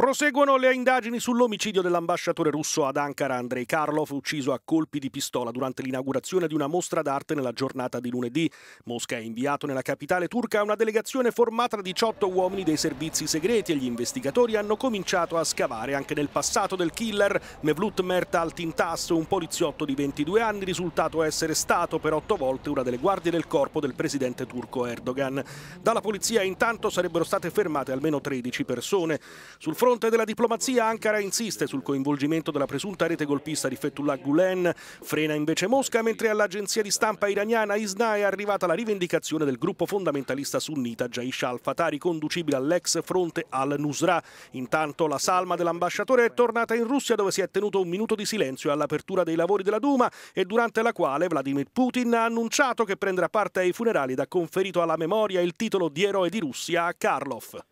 Proseguono le indagini sull'omicidio dell'ambasciatore russo ad Ankara Andrei Karlov, ucciso a colpi di pistola durante l'inaugurazione di una mostra d'arte nella giornata di lunedì. Mosca ha inviato nella capitale turca una delegazione formata da 18 uomini dei servizi segreti e gli investigatori hanno cominciato a scavare anche nel passato del killer Mevlut Mertal Altintas, un poliziotto di 22 anni risultato essere stato per otto volte una delle guardie del corpo del presidente turco Erdogan. Dalla polizia intanto sarebbero state fermate almeno 13 persone. Sul fronte fronte della diplomazia Ankara insiste sul coinvolgimento della presunta rete golpista di Fethullah Gulen, frena invece Mosca mentre all'agenzia di stampa iraniana ISNA è arrivata la rivendicazione del gruppo fondamentalista sunnita Jaish al fatari conducibile all'ex fronte al-Nusra. Intanto la salma dell'ambasciatore è tornata in Russia dove si è tenuto un minuto di silenzio all'apertura dei lavori della Duma e durante la quale Vladimir Putin ha annunciato che prenderà parte ai funerali ed ha conferito alla memoria il titolo di eroe di Russia a Karlov.